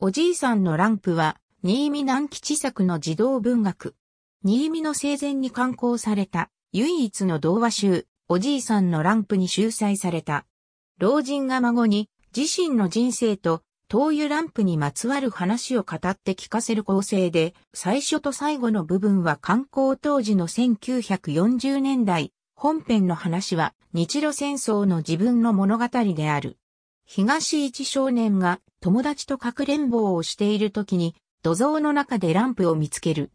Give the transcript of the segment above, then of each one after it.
おじいさんのランプは、新見南吉作の児童文学。新見の生前に刊行された、唯一の童話集、おじいさんのランプに収載された。老人が孫に、自身の人生と、灯油ランプにまつわる話を語って聞かせる構成で、最初と最後の部分は観光当時の1940年代、本編の話は日露戦争の自分の物語である。東一少年が友達とかくれんぼをしている時に、土蔵の中でランプを見つける。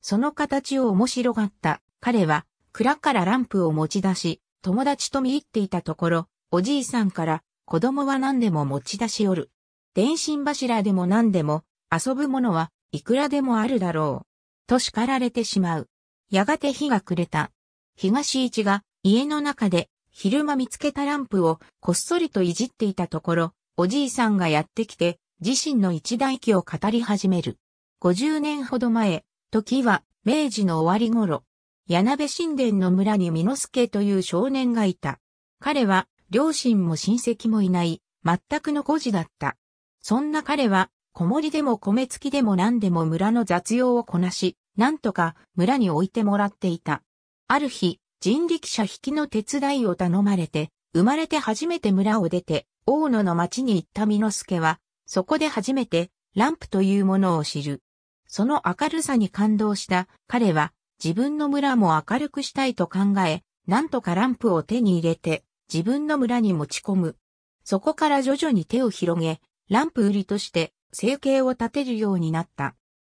その形を面白がった。彼は、蔵からランプを持ち出し、友達と見入っていたところ、おじいさんから、子供は何でも持ち出しおる。電信柱でも何でも、遊ぶものはいくらでもあるだろう。と叱られてしまう。やがて日が暮れた。東一が家の中で昼間見つけたランプをこっそりといじっていたところ、おじいさんがやってきて、自身の一大記を語り始める。50年ほど前、時は明治の終わり頃、柳部神殿の村に美之助という少年がいた。彼は、両親も親戚もいない、全くの孤児だった。そんな彼は、子守でも米付きでも何でも村の雑用をこなし、なんとか村に置いてもらっていた。ある日、人力車引きの手伝いを頼まれて、生まれて初めて村を出て、大野の町に行った美之助は、そこで初めてランプというものを知る。その明るさに感動した彼は自分の村も明るくしたいと考え、なんとかランプを手に入れて自分の村に持ち込む。そこから徐々に手を広げ、ランプ売りとして生計を立てるようになった。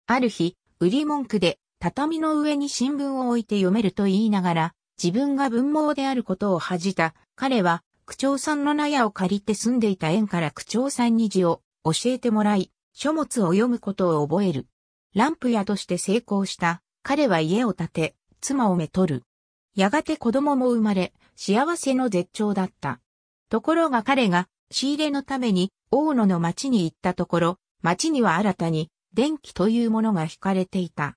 ある日、売り文句で畳の上に新聞を置いて読めると言いながら、自分が文盲であることを恥じた彼は区長さんの納屋を借りて住んでいた縁から区長さんに字を教えてもらい、書物を読むことを覚える。ランプ屋として成功した彼は家を建て、妻をめとる。やがて子供も生まれ、幸せの絶頂だった。ところが彼が仕入れのために大野の町に行ったところ、町には新たに電気というものが惹かれていた。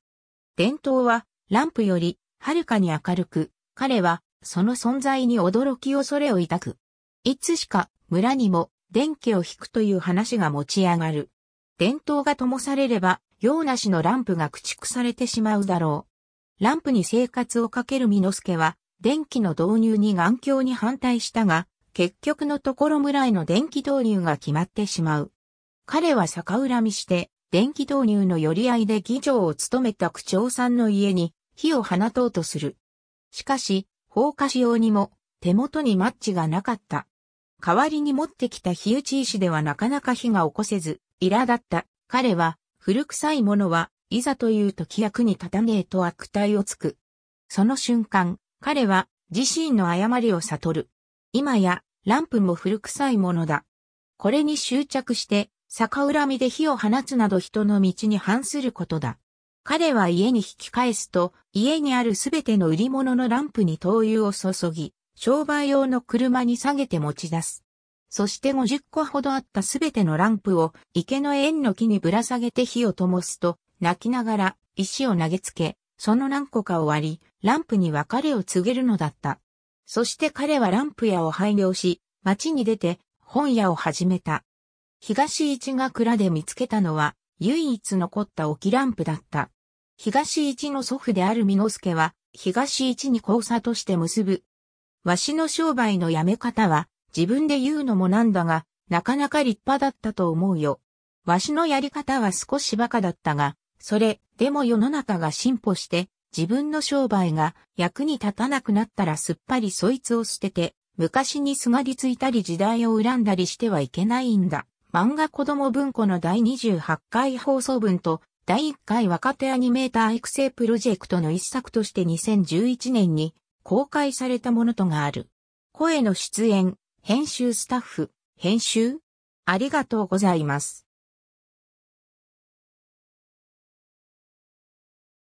伝統はランプよりはるかに明るく、彼はその存在に驚き恐れを抱く。いつしか村にも電気を引くという話が持ち上がる。伝統が灯されれば、洋梨のランプが駆逐されてしまうだろう。ランプに生活をかける美之助は、電気の導入に眼鏡に反対したが、結局のところ村への電気導入が決まってしまう。彼は逆恨みして、電気導入の寄り合いで議長を務めた区長さんの家に火を放とうとする。しかし、放火しようにも手元にマッチがなかった。代わりに持ってきた火打ち石ではなかなか火が起こせず、苛だった。彼は、古臭いものは、いざという時役に立たねえと悪態をつく。その瞬間、彼は、自身の誤りを悟る。今や、ランプも古臭いものだ。これに執着して、逆恨みで火を放つなど人の道に反することだ。彼は家に引き返すと、家にあるすべての売り物のランプに灯油を注ぎ、商売用の車に下げて持ち出す。そして50個ほどあったすべてのランプを池の縁の木にぶら下げて火を灯すと、泣きながら石を投げつけ、その何個かを割り、ランプに別れを告げるのだった。そして彼はランプ屋を廃業し、町に出て本屋を始めた。東一が蔵で見つけたのは、唯一残った置きランプだった。東一の祖父である美之助は、東一に交差として結ぶわしの商売のやめ方は、自分で言うのもなんだが、なかなか立派だったと思うよ。わしのやり方は少しバカだったが、それ、でも世の中が進歩して、自分の商売が役に立たなくなったらすっぱりそいつを捨てて、昔にすがりついたり時代を恨んだりしてはいけないんだ。漫画子供文庫の第28回放送文と、第1回若手アニメーター育成プロジェクトの一作として2011年に公開されたものとがある。声の出演、編集スタッフ、編集ありがとうございます。